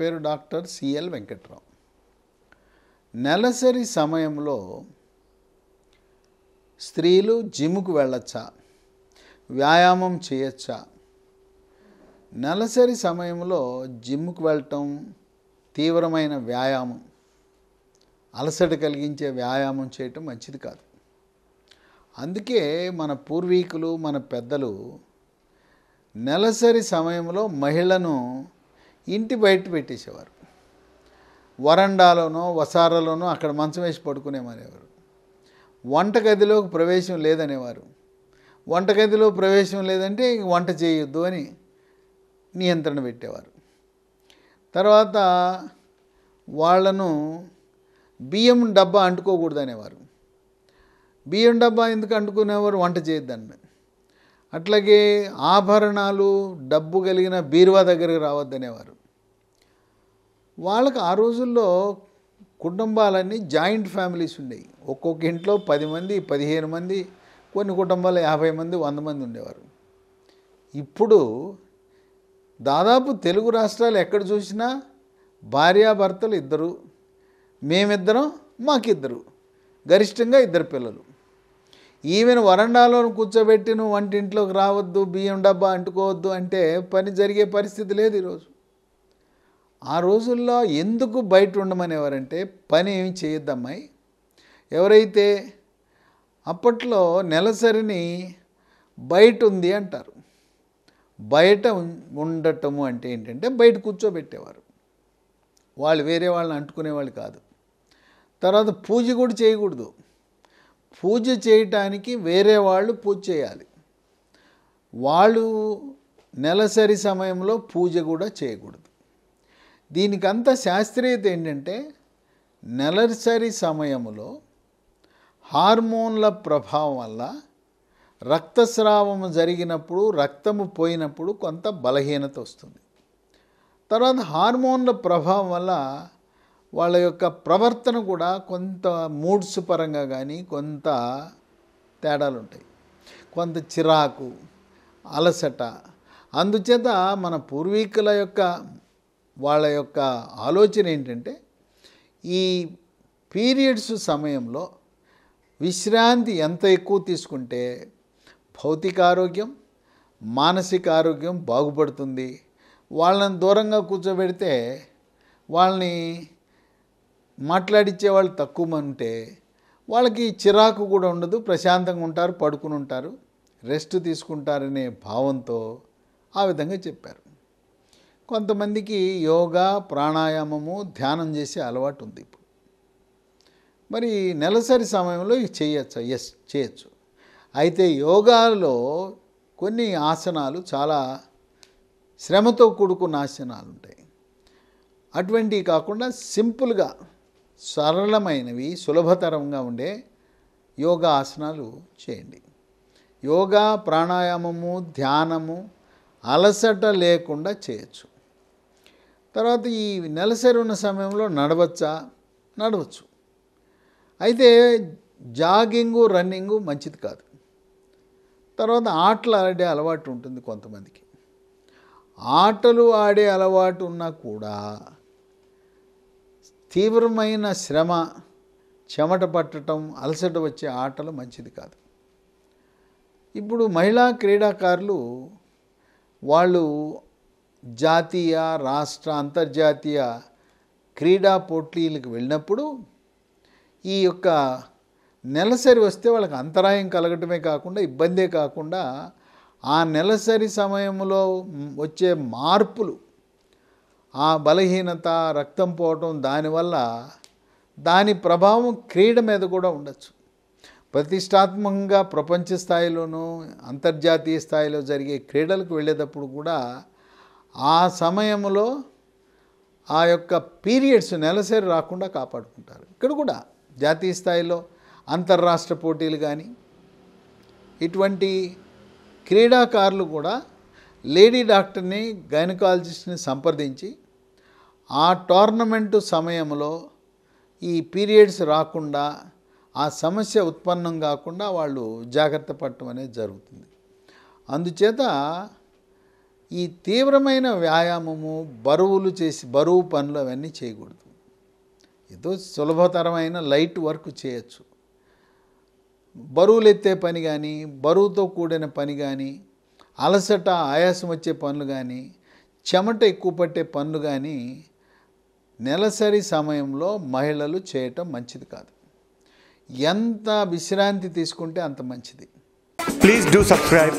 పేరు doctor CL Venkatrao నెలసరి సమయంలో స్త్రీలు జిమ్కు వెళ్ళచ్చా వ్యాయామం చేయొచ్చా నెలసరి సమయంలో జిమ్కు వెళ్ళటం తీవ్రమైన వ్యాయామం అలసట కలిగించే వ్యాయామం చేయటం మంచిది కాదు అందుకే మన పూర్వీకులు మన పెద్దలు నెలసరి సమయంలో మహిళను ఇంటి బయట పెట్టేసేవారు వరండాలోనో వసారాలోనో అక్కడ మంచం వేసి పడుకునేమనేవారు వంటగదిలోకి ప్రవేశం లేదనేవారు వంటగదిలో ప్రవేశం లేదంటే వంట చేయొద్దు అని నియంత్రణ పెట్టేవారు తర్వాత వాళ్లను బియ్యం డబ్బా అంటుకోకూడదు అనేవారు బియ్యం డబ్బా ఎందుకు అంటుకునేవారు వంట చేయొద్దండి అట్లాగే ఆభరణాలు డబ్బు కలిగిన బీరువా దగ్గరికి రావద్దనేవారు వాళ్ళకి ఆ రోజుల్లో కుటుంబాలన్నీ జాయింట్ ఫ్యామిలీస్ ఉండేవి ఒక్కొక్క ఇంట్లో పది మంది పదిహేను మంది కొన్ని కుటుంబాలు యాభై మంది వంద మంది ఉండేవారు ఇప్పుడు దాదాపు తెలుగు రాష్ట్రాలు ఎక్కడ చూసినా భార్యాభర్తలు ఇద్దరు మేమిద్దరం మాకిద్దరు గరిష్టంగా ఇద్దరు పిల్లలు ఈమెను వరండాలో కూర్చోబెట్టి నువ్వు వంటింట్లోకి రావద్దు బియ్యం డబ్బా అంటుకోవద్దు అంటే పని జరిగే పరిస్థితి లేదు ఈరోజు ఆ రోజుల్లో ఎందుకు బయట ఉండమనేవారంటే పని ఏమి చేయొద్దమ్మాయి ఎవరైతే అప్పట్లో నెలసరిని బయట ఉంది అంటారు బయట ఉండటము అంటే ఏంటంటే బయట కూర్చోబెట్టేవారు వాళ్ళు వేరే వాళ్ళని అంటుకునేవాళ్ళు కాదు తర్వాత పూజ కూడా చేయకూడదు పూజ చేయటానికి వేరే వాళ్ళు పూజ చేయాలి వాళ్ళు నెలసరి సమయంలో పూజ కూడా చేయకూడదు దీనికంత శాస్త్రీయత ఏంటంటే నెలసరి సమయంలో హార్మోన్ల ప్రభావం వల్ల రక్తస్రావం జరిగినప్పుడు రక్తము పోయినప్పుడు కొంత బలహీనత వస్తుంది తర్వాత హార్మోన్ల ప్రభావం వల్ల వాళ్ళ యొక్క ప్రవర్తన కూడా కొంత మూడ్స్ పరంగా కానీ కొంత తేడాలు ఉంటాయి కొంత చిరాకు అలసట అందుచేత మన పూర్వీకుల యొక్క వాళ్ళ యొక్క ఆలోచన ఏంటంటే ఈ పీరియడ్స్ సమయంలో విశ్రాంతి ఎంత ఎక్కువ తీసుకుంటే భౌతిక ఆరోగ్యం మానసిక ఆరోగ్యం బాగుపడుతుంది వాళ్ళని దూరంగా కూర్చోబెడితే వాళ్ళని మాట్లాడిచ్చే వాళ్ళు తక్కువ ఉంటే వాళ్ళకి చిరాకు కూడా ఉండదు ప్రశాంతంగా ఉంటారు పడుకుని ఉంటారు రెస్ట్ తీసుకుంటారనే భావంతో ఆ విధంగా చెప్పారు కొంతమందికి యోగా ప్రాణాయామము ధ్యానం చేసే అలవాటు ఉంది ఇప్పుడు మరి నెలసరి సమయంలో ఇవి చేయొచ్చు ఎస్ చేయొచ్చు అయితే యోగాలో కొన్ని ఆసనాలు చాలా శ్రమతో కూడుకున్న ఆసనాలు ఉంటాయి అటువంటివి కాకుండా సింపుల్గా సరళమైనవి సులభతరంగా ఉండే యోగా ఆసనాలు చేయండి యోగా ప్రాణాయామము ధ్యానము అలసట లేకుండా చేయొచ్చు తర్వాత ఈ నెలసరి ఉన్న సమయంలో నడవచ్చా నడవచ్చు అయితే జాగింగు రన్నింగు మంచిది కాదు తర్వాత ఆటలు ఆడే అలవాటు ఉంటుంది కొంతమందికి ఆటలు ఆడే అలవాటు ఉన్నా కూడా తీవ్రమైన శ్రమ చెమట పట్టడం అలసట వచ్చే ఆటలు మంచిది కాదు ఇప్పుడు మహిళా క్రీడాకారులు వాళ్ళు జాతీయ రాష్ట్ర అంతర్జాతీయ క్రీడా పోటీలకు వెళ్ళినప్పుడు ఈ యొక్క నెలసరి వస్తే వాళ్ళకి అంతరాయం కలగటమే కాకుండా ఇబ్బందే కాకుండా ఆ నెలసరి సమయంలో వచ్చే మార్పులు ఆ బలహీనత రక్తం పోవటం దానివల్ల దాని ప్రభావం క్రీడ మీద కూడా ఉండొచ్చు ప్రతిష్టాత్మకంగా ప్రపంచ స్థాయిలోనూ అంతర్జాతీయ స్థాయిలో జరిగే క్రీడలకు వెళ్ళేటప్పుడు కూడా ఆ సమయంలో ఆ యొక్క పీరియడ్స్ నెలసరి రాకుండా కాపాడుకుంటారు ఇక్కడ కూడా జాతీయ స్థాయిలో అంతర్రాష్ట్ర పోటీలు కానీ ఇటువంటి క్రీడాకారులు కూడా లేడీ డాక్టర్ని గైనకాలజిస్ట్ని సంప్రదించి ఆ టోర్నమెంటు సమయంలో ఈ పీరియడ్స్ రాకుండా ఆ సమస్య ఉత్పన్నం కాకుండా వాళ్ళు జాగ్రత్త పడటం అనేది జరుగుతుంది అందుచేత ఈ తీవ్రమైన వ్యాయామము బరువులు చేసి బరువు పనులు అవన్నీ చేయకూడదు ఏదో సులభతరమైన లైట్ వర్క్ చేయొచ్చు బరువులు ఎత్తే పని కానీ బరువుతో కూడిన పని కానీ అలసట ఆయాసం వచ్చే పనులు కానీ చెమట ఎక్కువ పట్టే పనులు కానీ నెలసరి సమయంలో మహిళలు చేయటం మంచిది కాదు ఎంత విశ్రాంతి తీసుకుంటే అంత మంచిది ప్లీజ్ డూ సబ్స్క్రైబ్